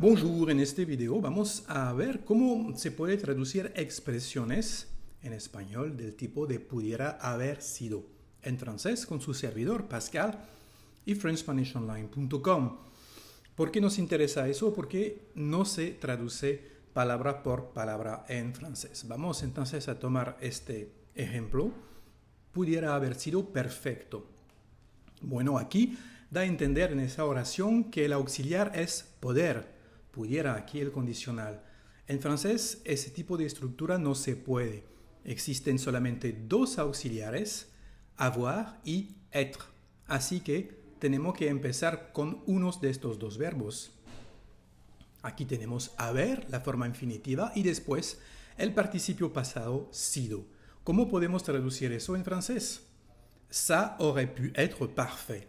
Bonjour, en este video vamos a ver cómo se puede traducir expresiones en español del tipo de pudiera haber sido en francés con su servidor Pascal y FrenchSpanishOnline.com. ¿Por qué nos interesa eso? Porque no se traduce palabra por palabra en francés. Vamos entonces a tomar este ejemplo. Pudiera haber sido perfecto. Bueno, aquí da a entender en esa oración que el auxiliar es poder pudiera aquí el condicional. En francés ese tipo de estructura no se puede. Existen solamente dos auxiliares, avoir y être. Así que tenemos que empezar con unos de estos dos verbos. Aquí tenemos haber, la forma infinitiva, y después el participio pasado sido. ¿Cómo podemos traducir eso en francés? Ça aurait pu être parfait.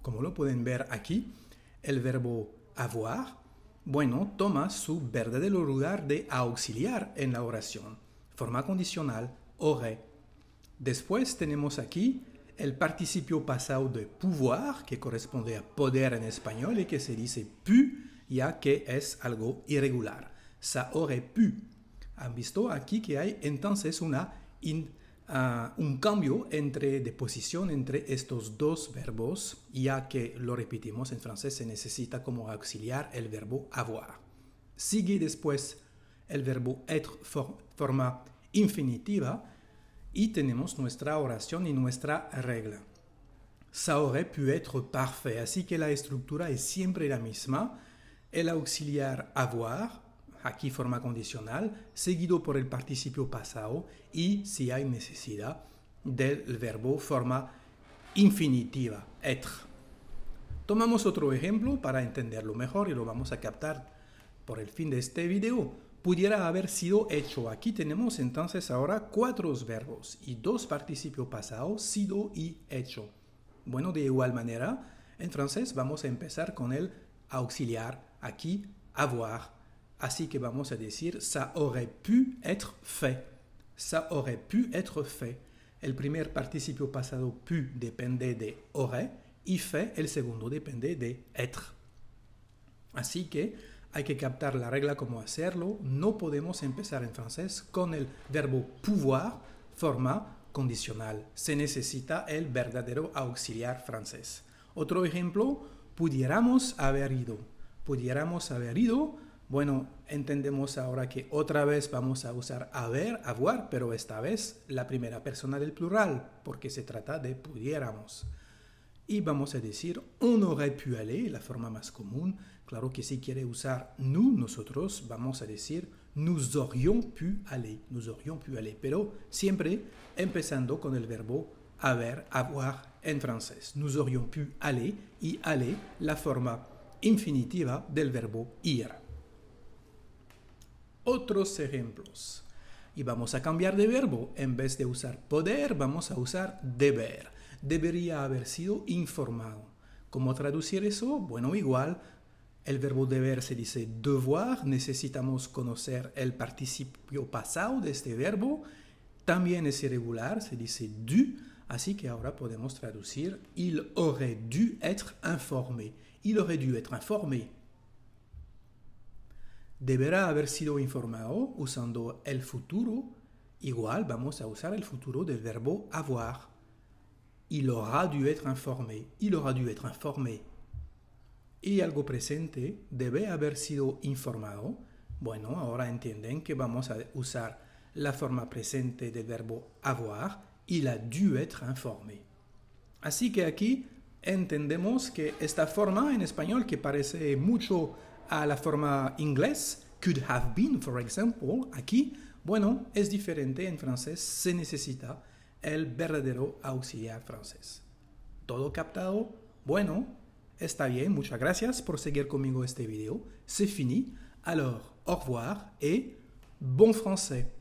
Como lo pueden ver aquí, el verbo avoir bueno, toma su verdadero lugar de auxiliar en la oración, forma condicional, oré. Después tenemos aquí el participio pasado de pouvoir, que corresponde a poder en español y que se dice pu, ya que es algo irregular. Sa aurait pu. Han visto aquí que hay entonces una in un cambio entre, de posición entre estos dos verbos, ya que lo repetimos en francés, se necesita como auxiliar el verbo avoir. Sigue después el verbo être forma infinitiva y tenemos nuestra oración y nuestra regla. Ça aurait pu être parfait, así que la estructura es siempre la misma. El auxiliar avoir aquí forma condicional, seguido por el participio pasado y, si hay necesidad, del verbo forma infinitiva, être. Tomamos otro ejemplo para entenderlo mejor y lo vamos a captar por el fin de este video. Pudiera haber sido hecho. Aquí tenemos entonces ahora cuatro verbos y dos participios pasados, sido y hecho. Bueno, de igual manera, en francés vamos a empezar con el auxiliar, aquí avoir, Ainsi que vamos a decir, ça aurait pu être fait. Ça aurait pu être fait. El primer participio pasado pu dépendait de aurait y fait el segundo dépendait de être. Así que hay que captar la regla como hacerlo. No podemos empezar en francés con el verbo pouvoir, forma condicional. Se necesita el verdadero auxiliar francés. Otro ejemplo, pudiéramos haber ido. Pudiéramos haber ido Bueno, entendemos ahora que otra vez vamos a usar haber, avoir, pero esta vez la primera persona del plural, porque se trata de pudiéramos. Y vamos a decir on aurait pu aller, la forma más común. Claro que si quiere usar nous, nosotros, vamos a decir nous aurions pu aller, nous aurions pu aller, pero siempre empezando con el verbo haber, avoir en francés. Nous aurions pu aller y aller, la forma infinitiva del verbo ir otros ejemplos. Y vamos a cambiar de verbo. En vez de usar poder, vamos a usar deber. Debería haber sido informado. ¿Cómo traducir eso? Bueno, igual, el verbo deber se dice devoir. Necesitamos conocer el participio pasado de este verbo. También es irregular, se dice du. Así que ahora podemos traducir il aurait dû être informé. Il aurait dû être informé deberá haber sido informado usando el futuro. Igual vamos a usar el futuro del verbo avoir. Il aura dû être informé. Il aura dû être informé. Y algo presente debe haber sido informado. Bueno, ahora entienden que vamos a usar la forma presente del verbo avoir. Il a dû être informé. Así que aquí entendemos que esta forma en español que parece mucho à la forma inglés, could have been, for example, aquí, bueno, es diferente en francés, se necesita el verdadero auxiliar francés. Todo captado, bueno, está bien, muchas gracias por seguir conmigo este video, c'est fini, alors au revoir et bon français.